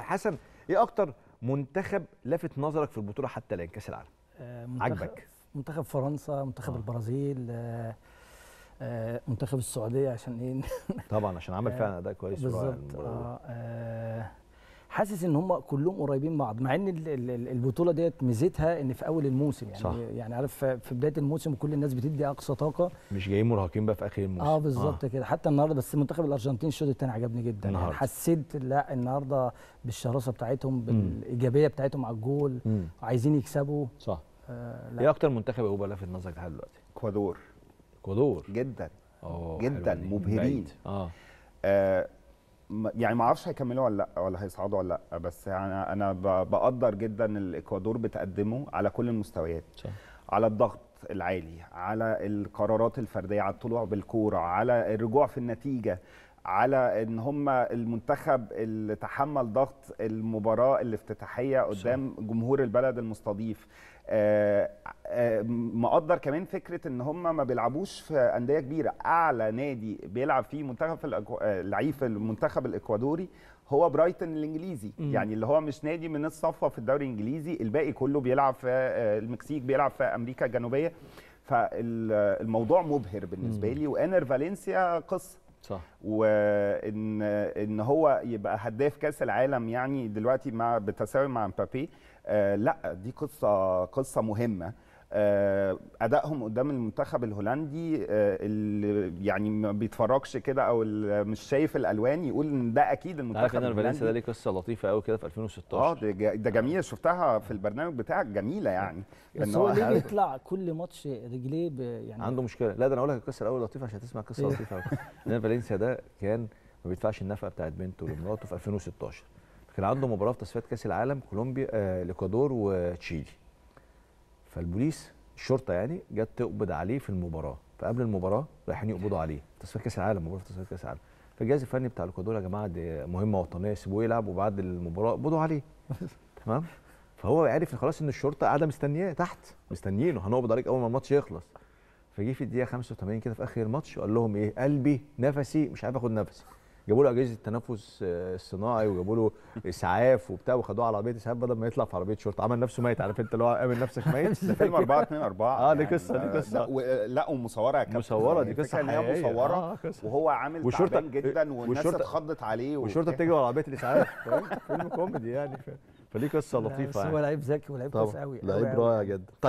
فحسن ايه اكتر منتخب لفت نظرك في البطوله حتى الان كاس العالم آه، عجبك منتخب فرنسا منتخب آه. البرازيل آه آه منتخب السعوديه عشان ايه طبعا عشان عمل آه، فعلا اداء كويس بالظبط آه آه حاسس ان هم كلهم قريبين بعض مع ان البطوله ديت ميزتها ان في اول الموسم يعني صح. يعني عارف في بدايه الموسم كل الناس بتدي اقصى طاقه مش جايين مرهقين بقى في اخر الموسم اه بالظبط آه. كده حتى النهارده بس منتخب الارجنتين الشوط الثاني عجبني جدا يعني حسيت لا النهارده بالشراسه بتاعتهم بالايجابيه بتاعتهم على الجول عايزين يكسبوا صح آه لا. ايه اكتر منتخب يا لفت في نظرك لحد دلوقتي اكوادور اكوادور جدا أوه جدا مبهرين آه. آه يعني ما اعرفش هيكملوا ولا لا ولا هيصعدوا ولا لا بس يعني انا بقدر جدا الاكوادور بتقدمه على كل المستويات صح. على الضغط العالي على القرارات الفرديه على الطلوع بالكوره على الرجوع في النتيجه على ان هم المنتخب اللي تحمل ضغط المباراه الافتتاحيه قدام جمهور البلد المستضيف آه، آه، مقدر كمان فكره ان هم ما بيلعبوش في انديه كبيره اعلى نادي بيلعب فيه منتخب في الأكو... آه، لعيب في المنتخب الاكوادوري هو برايتن الانجليزي م. يعني اللي هو مش نادي من الصفه في الدوري الانجليزي الباقي كله بيلعب في المكسيك بيلعب في امريكا الجنوبيه فالموضوع مبهر بالنسبه لي وانر فالنسيا قصه صح وان ان هو يبقى هداف كاس العالم يعني دلوقتي مع بتساوي مع مبابي آه لا دي قصه قصه مهمه آه، ادائهم قدام المنتخب الهولندي آه، اللي يعني ما بيتفرجش كده او مش شايف الالوان يقول ان ده اكيد المنتخب عارف ان فالنسيا ده ليه قصه لطيفه قوي كده في 2016 اه ده جميله شفتها في البرنامج بتاعك جميله يعني بس هو ليه بيطلع كل ماتش رجليه يعني عنده مشكله لا ده انا اقول لك القصه الاول لطيفه عشان تسمع قصه إيه؟ لطيفه قوي فالنسيا ده كان ما بيدفعش النفقه بتاعت بنته لمراته في 2016 كان عنده مباراه في تصفيات كاس العالم كولومبيا الاكوادور آه، وتشيلي فالبوليس الشرطه يعني جت تقبض عليه في المباراه فقبل المباراه رايحين يقبضوا عليه تصفيات كاس العالم مباراه تصفيات كاس العالم فالجهاز الفني بتاع الاكوادور يا جماعه دي مهمه وطنيه سيبوه يلعب وبعد المباراه اقبضوا عليه تمام فهو عرف خلاص ان الشرطه قاعده مستنياه تحت مستنيينه هنقبض عليك اول ما الماتش يخلص فجه في الدقيقه 85 كده في اخر الماتش وقال لهم ايه قلبي نفسي مش عارف اخد نفسي جابوا له اجهزه التنفس الصناعي آه، وجابوا له اسعاف وبتاع وخدوه على عربيه اسعاف بدل ما يطلع في عربيه شرطه عمل نفسه ميت عارف انت اللي هو عامل نفسك ميت ده فيلم 4 2 4 اه دي يعني قصه دي قصه لا ومصوره يا كابتن مصوره دي يعني قصه حقيقيه مصوره آه وهو عامل وشرطة تعبان جدا والناس اتخضت عليه والشرطه بتجري ورا عربيه الاسعاف فيلم كوميدي يعني فدي قصه لطيفه يعني هو لعيب ذكي ولعيب كويس قوي لعيب رائع جدا طيب